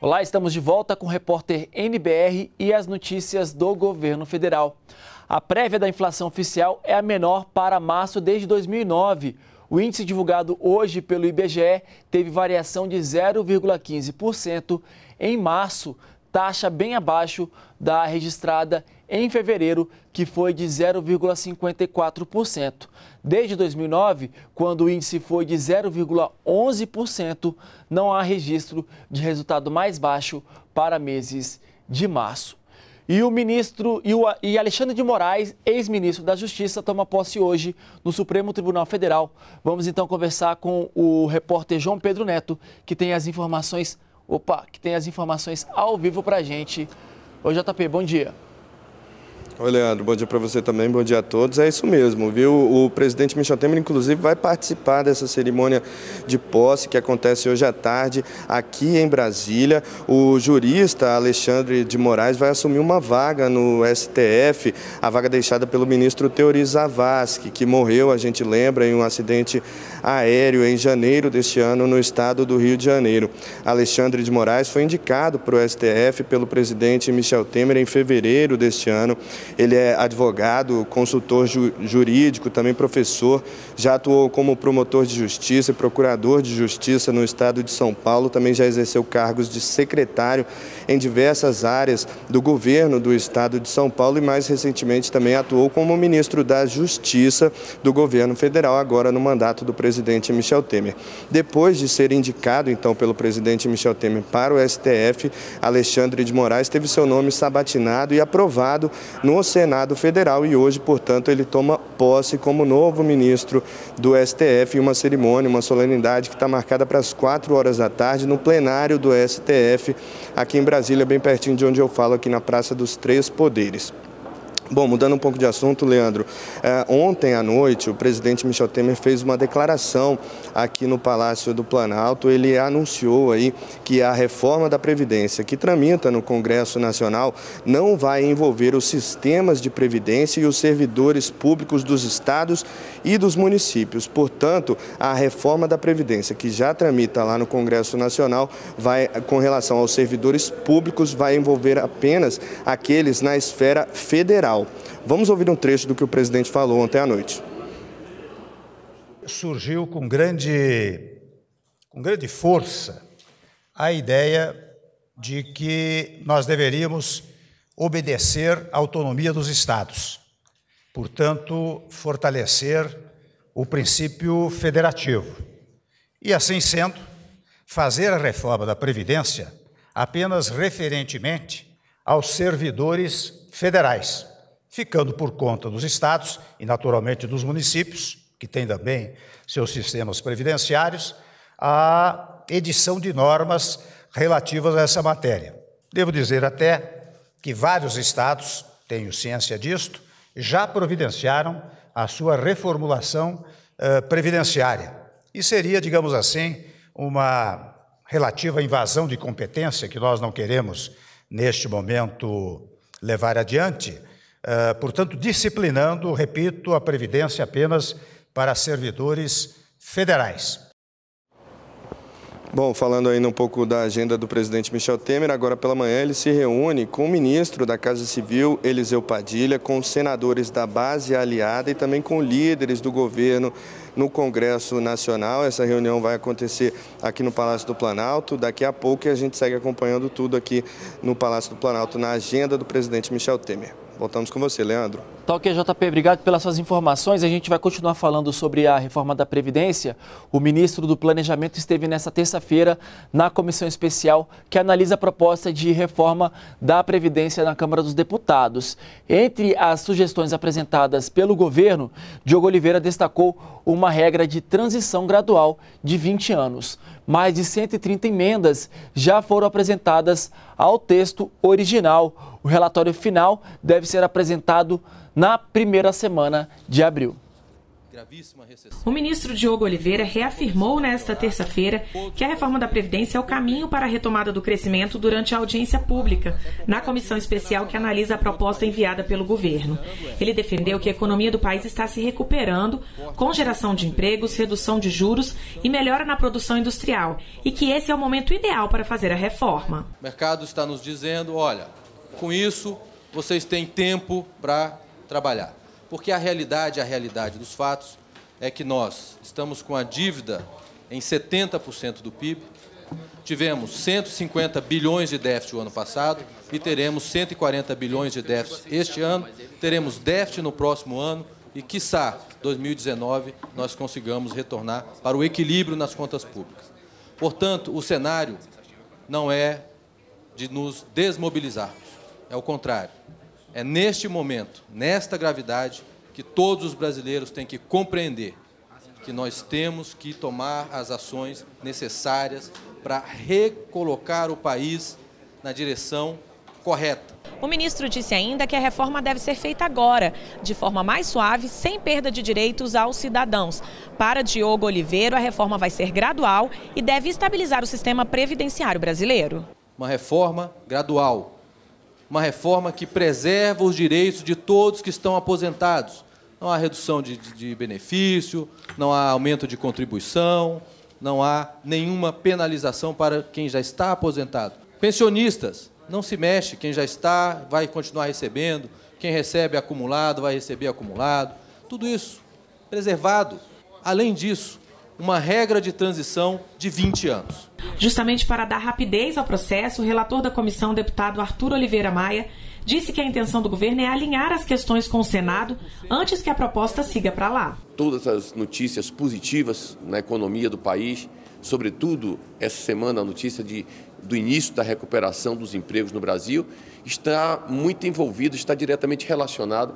Olá, estamos de volta com o repórter NBR e as notícias do governo federal. A prévia da inflação oficial é a menor para março desde 2009. O índice divulgado hoje pelo IBGE teve variação de 0,15% em março, taxa bem abaixo da registrada em fevereiro, que foi de 0,54%. Desde 2009, quando o índice foi de 0,11%, não há registro de resultado mais baixo para meses de março. E o ministro e, o, e Alexandre de Moraes, ex-ministro da Justiça, toma posse hoje no Supremo Tribunal Federal. Vamos então conversar com o repórter João Pedro Neto, que tem as informações Opa, que tem as informações ao vivo para a gente. O JP, bom dia. Oi, Leandro, bom dia para você também, bom dia a todos. É isso mesmo, viu? O presidente Michel Temer, inclusive, vai participar dessa cerimônia de posse que acontece hoje à tarde aqui em Brasília. O jurista Alexandre de Moraes vai assumir uma vaga no STF, a vaga deixada pelo ministro Teori Zavascki, que morreu, a gente lembra, em um acidente aéreo em janeiro deste ano no estado do Rio de Janeiro. Alexandre de Moraes foi indicado para o STF pelo presidente Michel Temer em fevereiro deste ano. Ele é advogado, consultor ju jurídico, também professor, já atuou como promotor de justiça e procurador de justiça no estado de São Paulo, também já exerceu cargos de secretário em diversas áreas do governo do estado de São Paulo e mais recentemente também atuou como ministro da Justiça do governo federal, agora no mandato do presidente presidente Michel Temer. Depois de ser indicado, então, pelo presidente Michel Temer para o STF, Alexandre de Moraes teve seu nome sabatinado e aprovado no Senado Federal e hoje, portanto, ele toma posse como novo ministro do STF em uma cerimônia, uma solenidade que está marcada para as 4 horas da tarde no plenário do STF aqui em Brasília, bem pertinho de onde eu falo, aqui na Praça dos Três Poderes. Bom, mudando um pouco de assunto, Leandro, é, ontem à noite o presidente Michel Temer fez uma declaração aqui no Palácio do Planalto. Ele anunciou aí que a reforma da Previdência que tramita no Congresso Nacional não vai envolver os sistemas de Previdência e os servidores públicos dos estados e dos municípios. Portanto, a reforma da Previdência que já tramita lá no Congresso Nacional vai, com relação aos servidores públicos, vai envolver apenas aqueles na esfera federal. Vamos ouvir um trecho do que o presidente falou ontem à noite. Surgiu com grande, com grande força a ideia de que nós deveríamos obedecer à autonomia dos estados, portanto, fortalecer o princípio federativo. E assim sendo, fazer a reforma da Previdência apenas referentemente aos servidores federais ficando por conta dos estados e, naturalmente, dos municípios, que têm também seus sistemas previdenciários, a edição de normas relativas a essa matéria. Devo dizer até que vários estados, tenho ciência disto, já providenciaram a sua reformulação eh, previdenciária. E seria, digamos assim, uma relativa invasão de competência que nós não queremos, neste momento, levar adiante, eh, portanto, disciplinando, repito, a previdência apenas para servidores federais. Bom, falando ainda um pouco da agenda do presidente Michel Temer, agora pela manhã ele se reúne com o ministro da Casa Civil, Eliseu Padilha, com senadores da base aliada e também com líderes do governo no Congresso Nacional. Essa reunião vai acontecer aqui no Palácio do Planalto. Daqui a pouco a gente segue acompanhando tudo aqui no Palácio do Planalto, na agenda do presidente Michel Temer. Voltamos com você, Leandro. Tá ok, JP, obrigado pelas suas informações. A gente vai continuar falando sobre a reforma da Previdência. O ministro do Planejamento esteve nessa terça-feira na comissão especial que analisa a proposta de reforma da Previdência na Câmara dos Deputados. Entre as sugestões apresentadas pelo governo, Diogo Oliveira destacou uma regra de transição gradual de 20 anos. Mais de 130 emendas já foram apresentadas ao texto original. O relatório final deve ser apresentado na primeira semana de abril. O ministro Diogo Oliveira reafirmou nesta terça-feira que a reforma da Previdência é o caminho para a retomada do crescimento durante a audiência pública, na comissão especial que analisa a proposta enviada pelo governo. Ele defendeu que a economia do país está se recuperando, com geração de empregos, redução de juros e melhora na produção industrial, e que esse é o momento ideal para fazer a reforma. O mercado está nos dizendo: olha, com isso vocês têm tempo para trabalhar. Porque a realidade, a realidade dos fatos, é que nós estamos com a dívida em 70% do PIB, tivemos 150 bilhões de déficit o ano passado e teremos 140 bilhões de déficit este ano, teremos déficit no próximo ano e, quiçá, 2019, nós consigamos retornar para o equilíbrio nas contas públicas. Portanto, o cenário não é de nos desmobilizarmos. É o contrário. É neste momento, nesta gravidade, que todos os brasileiros têm que compreender que nós temos que tomar as ações necessárias para recolocar o país na direção correta. O ministro disse ainda que a reforma deve ser feita agora, de forma mais suave, sem perda de direitos aos cidadãos. Para Diogo Oliveira, a reforma vai ser gradual e deve estabilizar o sistema previdenciário brasileiro. Uma reforma gradual, uma reforma que preserva os direitos de todos que estão aposentados. Não há redução de, de benefício, não há aumento de contribuição, não há nenhuma penalização para quem já está aposentado. Pensionistas, não se mexe, quem já está vai continuar recebendo, quem recebe acumulado vai receber acumulado, tudo isso preservado. Além disso, uma regra de transição de 20 anos. Justamente para dar rapidez ao processo, o relator da comissão, deputado Arthur Oliveira Maia, disse que a intenção do governo é alinhar as questões com o Senado antes que a proposta siga para lá. Todas as notícias positivas na economia do país, sobretudo essa semana a notícia de, do início da recuperação dos empregos no Brasil, está muito envolvido, está diretamente relacionado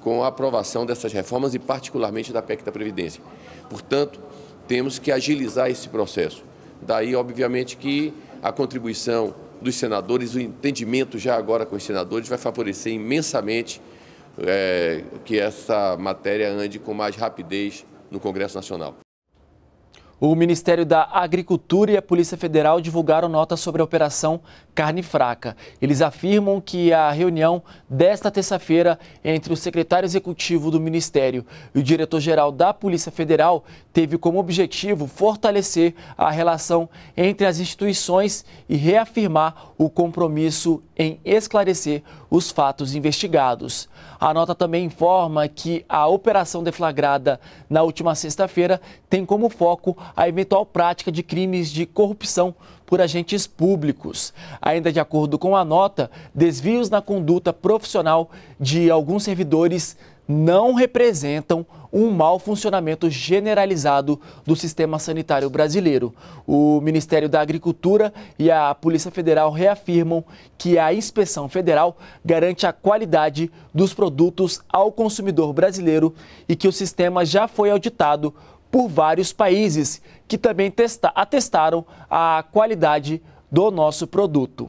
com a aprovação dessas reformas e particularmente da PEC da Previdência. Portanto, temos que agilizar esse processo. Daí, obviamente, que a contribuição dos senadores, o entendimento já agora com os senadores, vai favorecer imensamente é, que essa matéria ande com mais rapidez no Congresso Nacional. O Ministério da Agricultura e a Polícia Federal divulgaram nota sobre a operação Carne Fraca. Eles afirmam que a reunião desta terça-feira entre o secretário executivo do Ministério e o diretor-geral da Polícia Federal teve como objetivo fortalecer a relação entre as instituições e reafirmar o compromisso em esclarecer os fatos investigados. A nota também informa que a operação deflagrada na última sexta-feira tem como foco a eventual prática de crimes de corrupção por agentes públicos. Ainda de acordo com a nota, desvios na conduta profissional de alguns servidores não representam um mau funcionamento generalizado do sistema sanitário brasileiro. O Ministério da Agricultura e a Polícia Federal reafirmam que a inspeção federal garante a qualidade dos produtos ao consumidor brasileiro e que o sistema já foi auditado por vários países que também atestaram a qualidade do nosso produto.